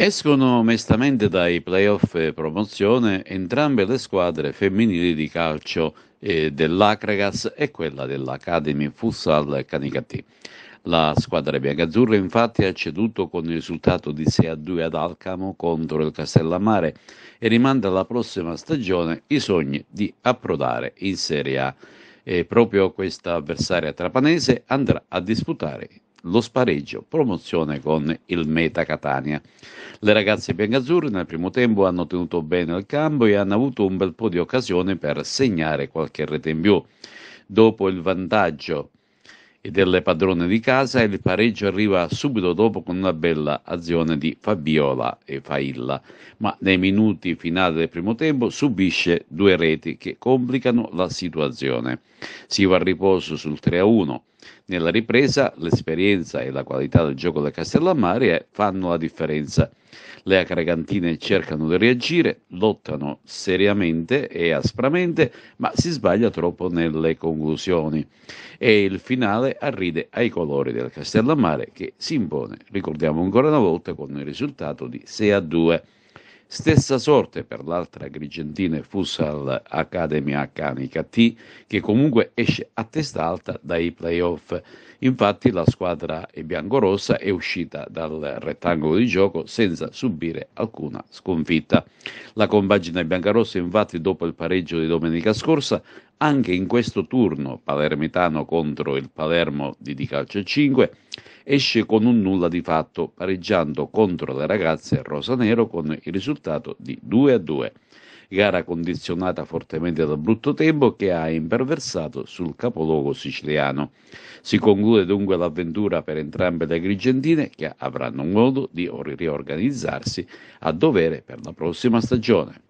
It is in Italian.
Escono mestamente dai playoff promozione entrambe le squadre femminili di calcio eh, dell'Acragas e quella dell'Academy Futsal Canicattì. La squadra biancazzurra infatti ha ceduto con il risultato di 6 a 2 ad Alcamo contro il Castellammare e rimanda alla prossima stagione i sogni di approdare in Serie A. E proprio questa avversaria trapanese andrà a disputare lo spareggio, promozione con il Meta Catania. Le ragazze biancazzurre nel primo tempo hanno tenuto bene il campo e hanno avuto un bel po' di occasione per segnare qualche rete in più. Dopo il vantaggio delle padrone di casa il pareggio arriva subito dopo con una bella azione di Fabiola e Failla, ma nei minuti finali del primo tempo subisce due reti che complicano la situazione. Si va a riposo sul 3-1. Nella ripresa l'esperienza e la qualità del gioco del Castellammare fanno la differenza. Le acragantine cercano di reagire, lottano seriamente e aspramente, ma si sbaglia troppo nelle conclusioni e il finale arride ai colori del Castellammare che si impone, ricordiamo ancora una volta, con il risultato di 6 a 2. Stessa sorte per l'altra Grigentina Futsal Academy T, che comunque esce a testa alta dai playoff. Infatti la squadra biancorossa è uscita dal rettangolo di gioco senza subire alcuna sconfitta. La compagina biancarossa infatti dopo il pareggio di domenica scorsa anche in questo turno palermitano contro il Palermo di Di Calcio 5 esce con un nulla di fatto, pareggiando contro le ragazze rosanero con il risultato di 2 a 2. Gara condizionata fortemente dal brutto tempo che ha imperversato sul capoluogo siciliano. Si conclude dunque l'avventura per entrambe le grigentine che avranno modo di riorganizzarsi a dovere per la prossima stagione.